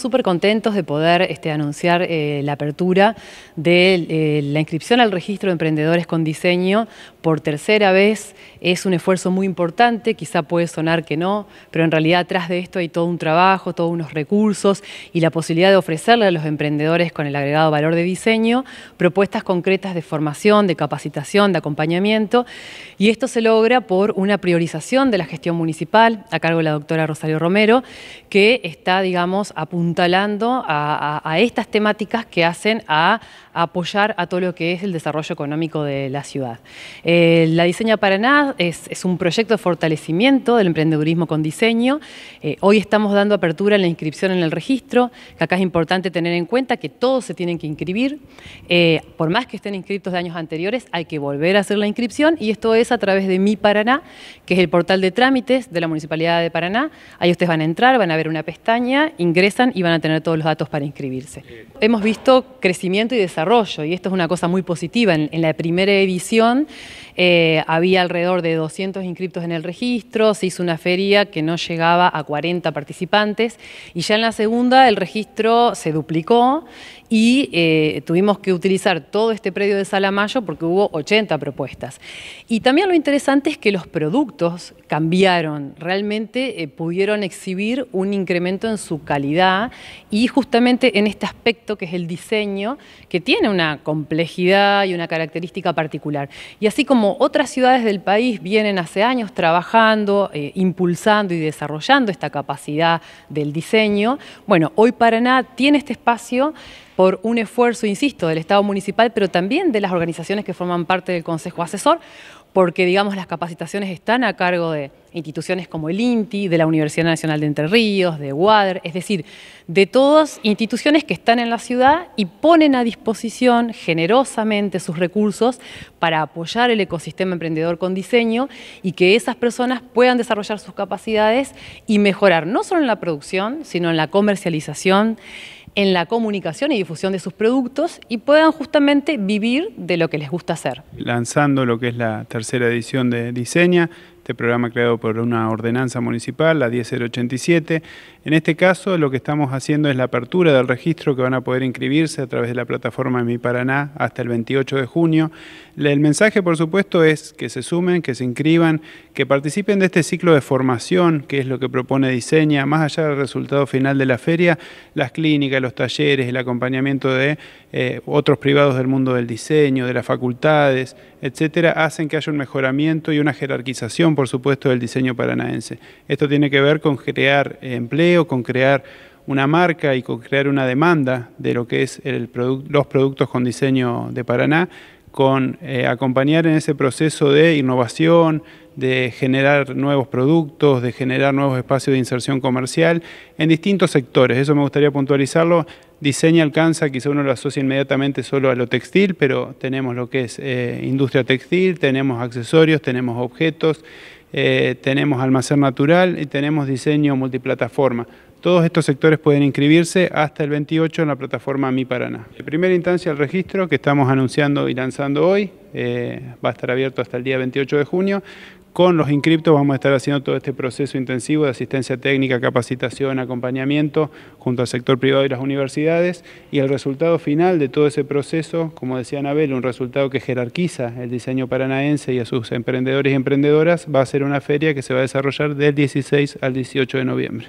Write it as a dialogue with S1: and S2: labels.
S1: Súper contentos de poder este, anunciar eh, la apertura de eh, la inscripción al registro de emprendedores con diseño por tercera vez. Es un esfuerzo muy importante, quizá puede sonar que no, pero en realidad atrás de esto hay todo un trabajo, todos unos recursos y la posibilidad de ofrecerle a los emprendedores con el agregado valor de diseño propuestas concretas de formación, de capacitación, de acompañamiento. Y esto se logra por una priorización de la gestión municipal a cargo de la doctora Rosario Romero, que está, digamos, apuntando a, estas temáticas que hacen a, apoyar a todo lo que es el desarrollo económico de la ciudad. Eh, la Diseña Paraná es, un proyecto de fortalecimiento del emprendedurismo con diseño. Eh, hoy estamos dando apertura a la inscripción en el registro, que acá es importante tener en cuenta que todos se tienen que inscribir. Eh, por más que estén inscritos de años anteriores, hay que volver a hacer la inscripción y esto es a través de Mi Paraná, que es el portal de trámites de la Municipalidad de Paraná. Ahí ustedes van a entrar, van a ver una pestaña, ingresan y iban a tener todos los datos para inscribirse. Hemos visto crecimiento y desarrollo y esto es una cosa muy positiva. En, la primera edición eh, había alrededor de 200 inscriptos en el registro, se hizo una feria que no llegaba a 40 participantes y ya en la segunda el registro se duplicó y eh, tuvimos que utilizar todo este predio de Salamayo porque hubo 80 propuestas. Y también lo interesante es que los productos cambiaron, realmente eh, pudieron exhibir un incremento en su calidad y justamente en este aspecto que es el diseño, que tiene una complejidad y una característica particular. Y así como otras ciudades del país vienen hace años trabajando, eh, impulsando y desarrollando esta capacidad del diseño, bueno, hoy Paraná tiene este espacio por un esfuerzo, insisto, del Estado municipal, pero también de las organizaciones que forman parte del Consejo Asesor, porque digamos las capacitaciones están a cargo de instituciones como el INTI, de la Universidad Nacional de Entre Ríos, de WADER, es decir, de todas instituciones que están en la ciudad y ponen a disposición generosamente sus recursos para apoyar el ecosistema emprendedor con diseño y que esas personas puedan desarrollar sus capacidades y mejorar no solo en la producción, sino en la comercialización, en la comunicación y difusión de sus productos y puedan justamente vivir de lo que les gusta hacer.
S2: Lanzando lo que es la tercera edición de Diseña, este programa creado por una ordenanza municipal, la 10087. En este caso lo que estamos haciendo es la apertura del registro que van a poder inscribirse a través de la plataforma Mi Paraná hasta el 28 de junio. El mensaje, por supuesto, es que se sumen, que se inscriban, que participen de este ciclo de formación, que es lo que propone Diseña, más allá del resultado final de la feria, las clínicas, los talleres, el acompañamiento de eh, otros privados del mundo del diseño, de las facultades, etcétera, hacen que haya un mejoramiento y una jerarquización, por supuesto, del diseño paranaense. Esto tiene que ver con crear eh, empleo, con crear una marca y con crear una demanda de lo que es los productos con diseño de Paraná, con eh, acompañar en ese proceso de innovación, de generar nuevos productos, de generar nuevos espacios de inserción comercial en distintos sectores. Eso me gustaría puntualizarlo Diseño alcanza, quizá uno lo asocia inmediatamente solo a lo textil, pero tenemos lo que es eh, industria textil, tenemos accesorios, tenemos objetos, eh, tenemos almacén natural y tenemos diseño multiplataforma. Todos estos sectores pueden inscribirse hasta el 28 en la plataforma Mi Paraná. En primera instancia, el registro que estamos anunciando y lanzando hoy eh, va a estar abierto hasta el día 28 de junio. Con los inscriptos vamos a estar haciendo todo este proceso intensivo de asistencia técnica, capacitación, acompañamiento junto al sector privado y las universidades y el resultado final de todo ese proceso, como decía Anabel, un resultado que jerarquiza el diseño paranaense y a sus emprendedores y emprendedoras, va a ser una feria que se va a desarrollar del 16 al 18 de noviembre.